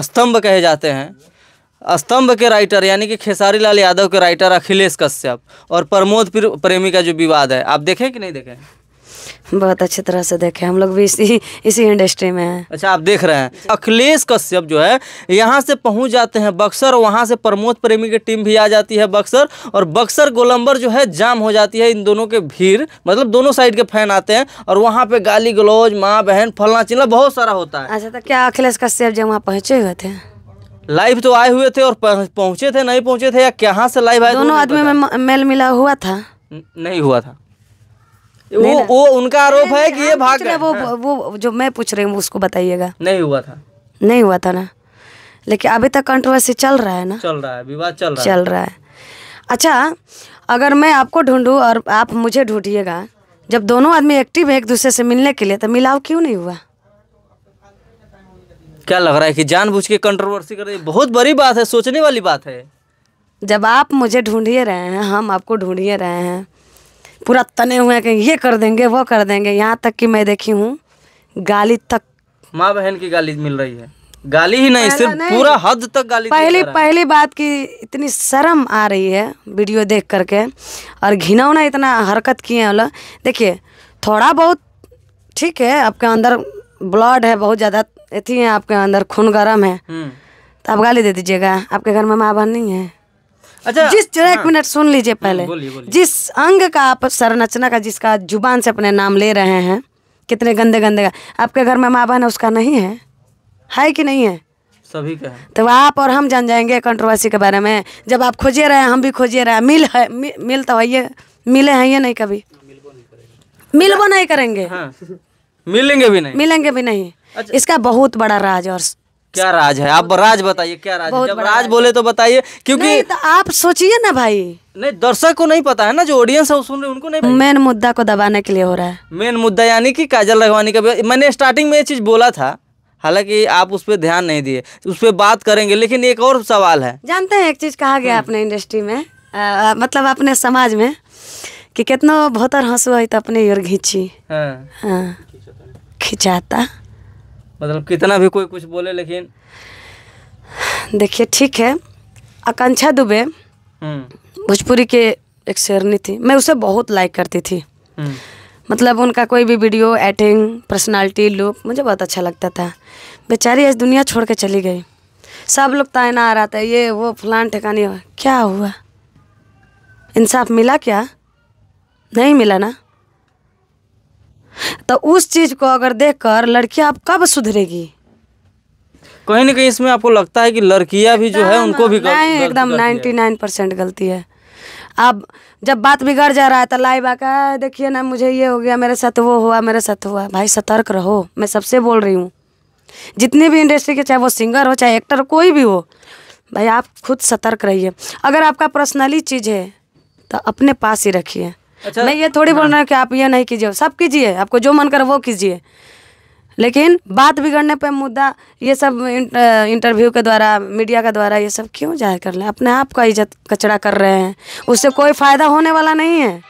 स्तंभ कहे जाते हैं स्तंभ के राइटर यानी कि खेसारी लाल यादव के राइटर अखिलेश कश्यप और प्रमोद प्रेमी का जो विवाद है आप देखें कि नहीं देखें बहुत अच्छी तरह से देखे हम लोग भी इसी इसी इंडस्ट्री में हैं अच्छा आप देख रहे हैं अखिलेश कश्यप जो है यहाँ से पहुँच जाते हैं बक्सर वहाँ से प्रमोद प्रेमी की टीम भी आ जाती है बक्सर और बक्सर गोलंबर जो है जाम हो जाती है इन दोनों के भीड़ मतलब दोनों साइड के फैन आते हैं और वहाँ पे गाली गलौज माँ बहन फलना चिलना बहुत सारा होता है अच्छा तो क्या अखिलेश कश्यप जब वहाँ पहुँचे हुए थे लाइव तो आए हुए थे और पहुँचे थे नहीं पहुँचे थे या कहाँ से लाइव आए दोनों आदमी में मेल मिला हुआ था नहीं हुआ था वो वो उनका आरोप है कि ये भाग वो वो जो मैं पूछ रही हूँ उसको बताइएगा नहीं हुआ था नहीं हुआ था ना लेकिन अभी तक कंट्रोवर्सी चल रहा है ना चल रहा है विवाद चल रहा है चल रहा है अच्छा अगर मैं आपको ढूंढूँ और आप मुझे ढूंढिएगा जब दोनों आदमी एक्टिव है एक दूसरे से मिलने के लिए तो मिलाव क्यों नहीं हुआ क्या लग रहा है कि जानबूझ के कंट्रोवर्सी कर रही बहुत बड़ी बात है सोचने वाली बात है जब आप मुझे ढूंढिए रहे हैं हम आपको ढूंढिए रहे हैं पूरा तने हुए हैं कि ये कर देंगे वो कर देंगे यहाँ तक कि मैं देखी हूँ गाली तक माँ बहन की गाली मिल रही है गाली ही नहीं सिर्फ नहीं। पूरा हद तक गाली पहली पहली बात की इतनी शर्म आ रही है वीडियो देख करके और घिनौना इतना हरकत किए हैं देखिए थोड़ा बहुत ठीक है आपके अंदर ब्लड है बहुत ज़्यादा अथी है आपके अंदर खून गर्म है हम्म। तो आप गाली दे दीजिएगा आपके घर में माँ बहन नहीं है अच्छा जिस जो एक हाँ। मिनट सुन लीजिए हाँ, पहले बोली, बोली। जिस अंग का आप संरचना का जिसका जुबान से अपने नाम ले रहे हैं कितने गंदे गंदे का आपके घर में माँ बहन उसका नहीं है है कि नहीं है सभी का तो आप और हम जान जाएंगे कंट्रोवर्सी के बारे में जब आप खोजे रहे हैं हम भी खोजे रहे हैं मिल है मि, मिल तो है मिले हैं ये नहीं कभी मिलबो नहीं करेंगे हाँ, मिलेंगे भी नहीं मिलेंगे भी नहीं अच्छा। इसका बहुत बड़ा राज और क्या राज है आप राज बताइए क्या राज है जब राज बोले तो बताइए क्योंकि तो आप सोचिए ना भाई नहीं दर्शक को नहीं पता है ना जो ऑडियंस है वो सुन रहे उनको नहीं मेन मुद्दा को दबाने के लिए हो रहा है मेन मुद्दा यानी कि काजल रघवानी का मैंने स्टार्टिंग में ये चीज बोला था हालांकि आप उस पर ध्यान नहीं दिए उस पर बात करेंगे लेकिन एक और सवाल है जानते हैं एक चीज कहा गया हम्म। अपने इंडस्ट्री में मतलब अपने समाज में कि कितना बहुत हंसू है तो अपने योर घींची हाँ। हाँ। खिंचाता मतलब कितना भी कोई कुछ बोले लेकिन देखिए ठीक है आकांक्षा दुबे हम्म। भोजपुरी के एक शेरनी थी मैं उसे बहुत लाइक करती थी हम्म। मतलब उनका कोई भी वीडियो एक्टिंग पर्सनालिटी लुक मुझे बहुत अच्छा लगता था बेचारी आज दुनिया छोड़ के चली गई सब लोग तायना आ रहा था ये वो फलान ठिकानी क्या हुआ इंसाफ मिला क्या नहीं मिला ना तो उस चीज़ को अगर देखकर लड़की आप कब सुधरेगी कहीं ना कहीं इसमें आपको लगता है कि लड़कियां भी जो है उनको भी नहीं एकदम नाइन्टी नाइन परसेंट गलती है अब जब बात बिगड़ जा रहा है तो लाइव आका देखिए ना मुझे ये हो गया मेरे साथ वो हुआ मेरे साथ हुआ भाई सतर्क रहो मैं सबसे बोल रही हूँ जितने भी इंडस्ट्री के चाहे वो सिंगर हो चाहे एक्टर हो कोई भी हो भाई आप खुद सतर्क रहिए अगर आपका पर्सनली चीज़ है तो अपने पास ही रखिए अच्छा मैं ये थोड़ी बोल हाँ। रहा हूँ कि आप ये नहीं कीजिए सब कीजिए आपको जो मन करे वो कीजिए लेकिन बात बिगड़ने पे मुद्दा ये सब इंटरव्यू के द्वारा मीडिया के द्वारा ये सब क्यों जाहिर कर लें अपने आप का इज्जत कचरा कर रहे हैं उससे कोई फ़ायदा होने वाला नहीं है